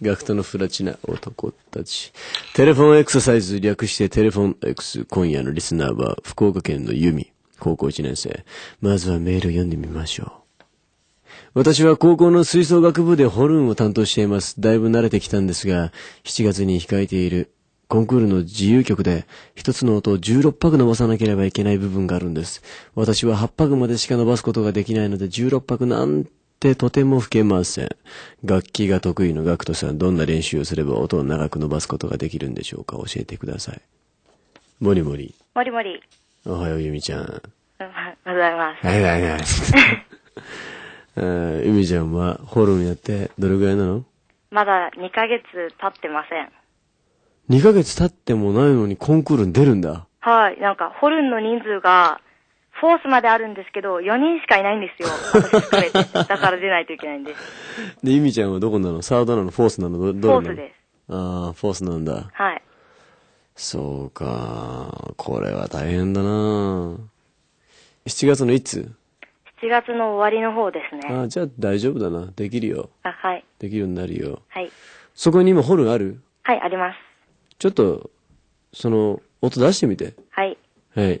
学徒のフラチナ男たち。テレフォンエクササイズ略してテレフォン X。今夜のリスナーは福岡県のユミ、高校1年生。まずはメールを読んでみましょう。私は高校の吹奏楽部でホルンを担当しています。だいぶ慣れてきたんですが、7月に控えているコンクールの自由曲で、一つの音を16拍伸ばさなければいけない部分があるんです。私は8拍までしか伸ばすことができないので、16拍なんってとても吹けません。楽器が得意のガクトさん、どんな練習をすれば音を長く伸ばすことができるんでしょうか教えてください。もりもり。もりもり。おはよう、ゆみちゃん。おはようございます。はいはいはい。ゆみちゃんは、ホルにやってどれぐらいなのまだ2ヶ月経ってません。2ヶ月経ってもないのにコンクールに出るんだ。はい。なんか、ホルンの人数がフォースまであるんですけど、4人しかいないんですよ。だから出ないといけないんです。で、ゆみちゃんはどこなのサードなのフォースなのどどフォースです。ああ、フォースなんだ。はい。そうか。これは大変だな7月のいつ ?7 月の終わりの方ですね。ああ、じゃあ大丈夫だな。できるよ。あ、はい。できるようになるよ。はい。そこに今ホルンあるはい、あります。ちょっと、その、音出してみて。はい。はい。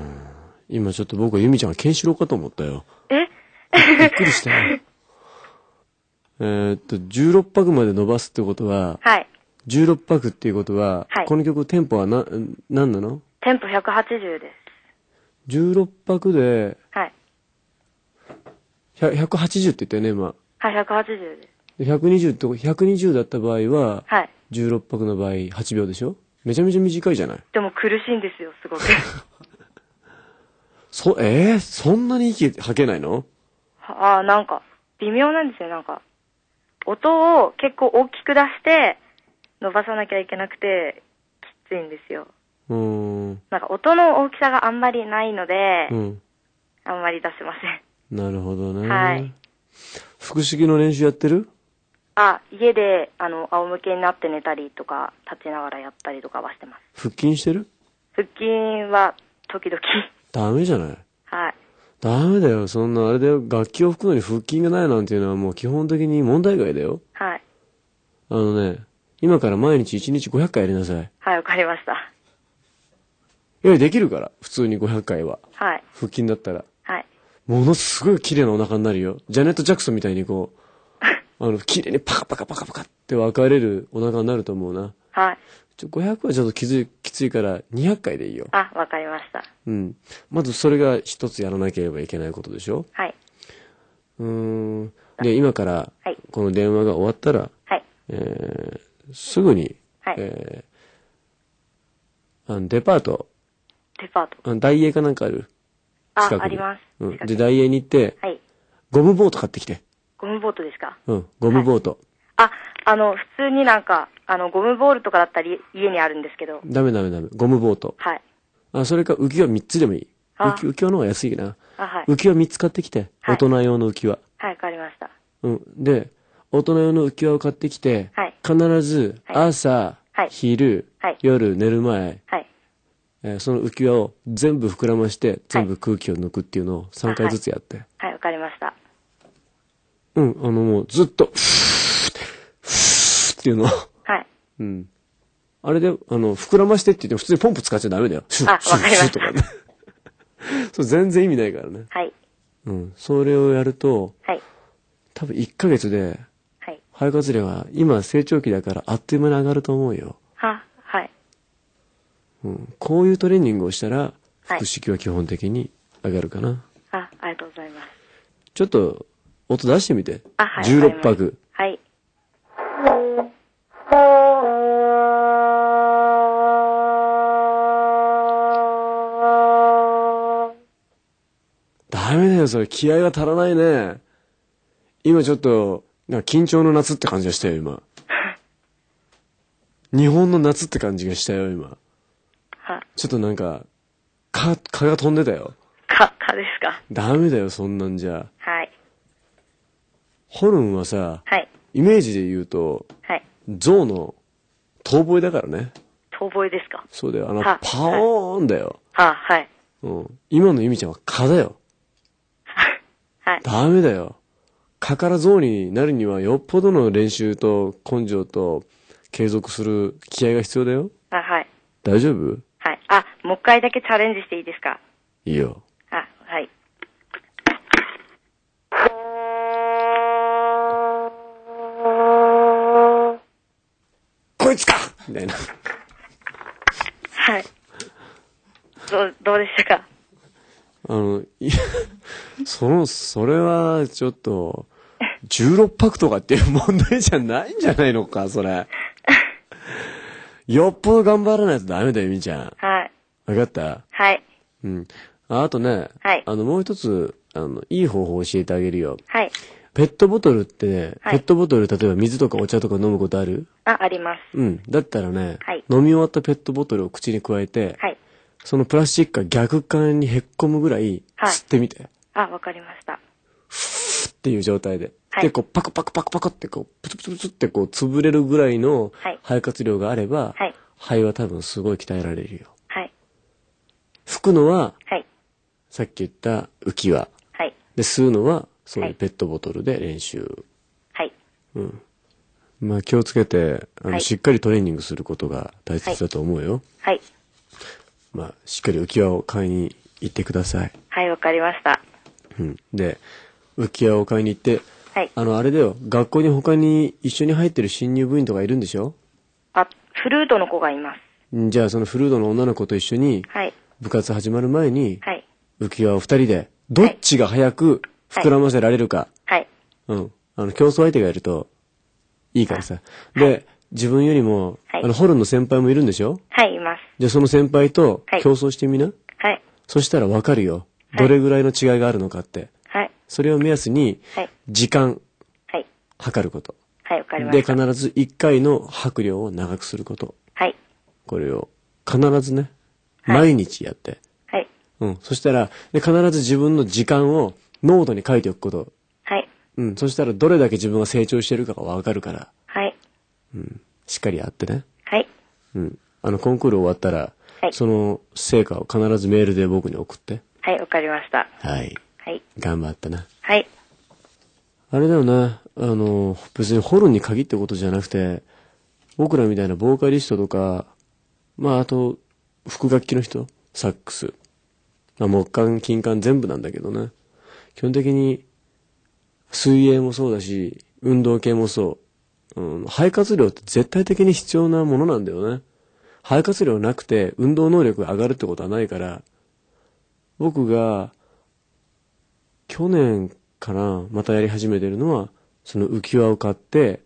今ちょっと僕はユミちゃんがケンシロウかと思ったよ。えびっくりしたよ。えっと、16拍まで伸ばすってことは、はい。16拍っていうことは、はい、この曲テンポはな、何なのテンポ180です。16拍で、はい。180って言ったよね、今。はい、180です。120って、120だった場合は、はい。16拍の場合、8秒でしょめちゃめちゃ短いじゃないでも苦しいんですよ、すごく。そ、えー、そんなに息吐けないのああ、なんか、微妙なんですよ、なんか。音を結構大きく出して、伸ばさなきゃいけなくて、きついんですよ。うん。なんか音の大きさがあんまりないので、うん。あんまり出せません。なるほどね。はい。腹式の練習やってるあ、家で、あの、仰向けになって寝たりとか、立ちながらやったりとかはしてます。腹筋してる腹筋は、時々ダメじゃないはい。ダメだよ。そんな、あれで楽器を吹くのに腹筋がないなんていうのはもう基本的に問題外だよ。はい。あのね、今から毎日1日500回やりなさい。はい、わかりました。いや、できるから。普通に500回は。はい。腹筋だったら。はい。ものすごい綺麗なお腹になるよ。ジャネット・ジャクソンみたいにこう、あの、綺麗にパカパカパカパカって分かれるお腹になると思うな。はい。ちょ、500はちょっときつい、きついから200回でいいよ。あ、わかりました。うん。まずそれが一つやらなければいけないことでしょはい。うん。で、今から、この電話が終わったら、はい。えー、すぐに、はい。えー、あの、デパート。デパート。あの、ダイエーかなんかあるあ、あります。うん。で、ダイエーに行って、はい。ゴムボート買ってきて。ゴムボートですかうん、ゴムボート。はい、あ、あの、普通になんか、あの、ゴムボールとかだったり、家にあるんですけど。ダメダメダメ。ゴムボート。はい。あ、それか浮き輪3つでもいい。浮き浮き輪の方が安いな。あ、はい。浮き輪3つ買ってきて、大人用の浮き輪。はい、わかりました。うん。で、大人用の浮き輪を買ってきて、はい、必ず朝、はい、昼、はい、夜、寝る前、はいえー、その浮き輪を全部膨らまして、全部空気を抜くっていうのを3回ずつやって。はい、わ、かりました。うん、あのもうずっと、ふ ーっていうのをうん。あれで、あの、膨らましてって言っても普通にポンプ使っちゃダメだよ。シュッ、シュッ、シュッとかね。そう、全然意味ないからね。はい。うん。それをやると、はい。多分1ヶ月で、はい。肺活量は今成長期だからあっという間に上がると思うよ。は、はい。うん。こういうトレーニングをしたら、腹式は基本的に上がるかな。あ、ありがとうございます。ちょっと、音出してみて。あ、はい。16拍。ダメだよ、それ。気合が足らないね。今ちょっと、なんか緊張の夏って感じがしたよ、今。日本の夏って感じがしたよ、今。ちょっとなんか、蚊、蚊が飛んでたよ。蚊、蚊ですかダメだよ、そんなんじゃ。はい。ホルンはさ、はい。イメージで言うと、はい。象の遠吠えだからね。遠吠えですかそうだよ。あの、パオーンだよ。ははい。うん。今のゆみちゃんは蚊だよ。はい。ダメだよ。かからゾウになるにはよっぽどの練習と根性と継続する気合が必要だよ。あ、はい。大丈夫はい。あ、もう一回だけチャレンジしていいですかいいよ。あ、はい。こいつかみたいな。はい。どう、どうでしたかあの、いや、その、それは、ちょっと、16泊とかっていう問題じゃないんじゃないのか、それ。よっぽど頑張らないとダメだよ、みーちゃん。はい。わかったはい。うん。あ、あとね、はい。あの、もう一つ、あの、いい方法教えてあげるよ。はい。ペットボトルってね、はい、ペットボトル、例えば水とかお茶とか飲むことあるあ、あります。うん。だったらね、はい、飲み終わったペットボトルを口に加えて、はい、そのプラスチックが逆側にへっこむぐらい吸ってみて。はいあ、わかりました。っていう状態で。はい、で、こう、パクパクパクパクって、こう、プツプツプツってこう、潰れるぐらいの肺活量があれば、はい、肺は多分すごい鍛えられるよ。はい。吹くのは、はい、さっき言った浮き輪。はい。で、吸うのは、そういうペットボトルで練習。はい。うん。まあ気をつけて、あの、はい、しっかりトレーニングすることが大切だと思うよ。はい。はい、まあ、しっかり浮き輪を買いに行ってください。はい、わかりました。うん。で、浮き輪を買いに行って、はい。あの、あれだよ、学校に他に一緒に入ってる新入部員とかいるんでしょあ、フルートの子がいます。じゃあ、そのフルートの女の子と一緒に、部活始まる前に、浮き輪を二人で、どっちが早く膨らませられるか。はい。はい、うん。あの、競争相手がいると、いいからさ。で、はい、自分よりも、あの、ホルンの先輩もいるんでしょはい、います。じゃあその先輩と、競争してみな。はい。そしたらわかるよ。どれぐらいの違いがあるのかって。はい。それを目安に、時間、はい。測ること。はい、わかりまで、必ず1回の測量を長くすること。はい。これを、必ずね、毎日やって。はい。うん。そしたら、で、必ず自分の時間をノートに書いておくこと。はい。うん。そしたら、どれだけ自分が成長してるかがわかるから。はい。うん。しっかりやってね。はい。うん。あの、コンクール終わったら、はい、その成果を必ずメールで僕に送って。はい、わかりました。はい。はい。頑張ったな。はい。あれだよな、あの、別にホルンに限ってことじゃなくて、僕らみたいなボーカリストとか、まああと、副楽器の人、サックス、まあ、木管、金管全部なんだけどね。基本的に、水泳もそうだし、運動系もそう。うん、肺活量って絶対的に必要なものなんだよね。肺活量なくて運動能力が上がるってことはないから、僕が、去年からまたやり始めてるのは、その浮き輪を買って、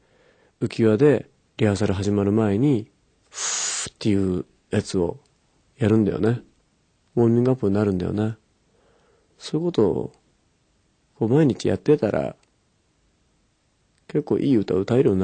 浮き輪でリハーサル始まる前に、ふーっていうやつをやるんだよね。ウォーミングアップになるんだよね。そういうことを、こう毎日やってたら、結構いい歌歌えるようになる。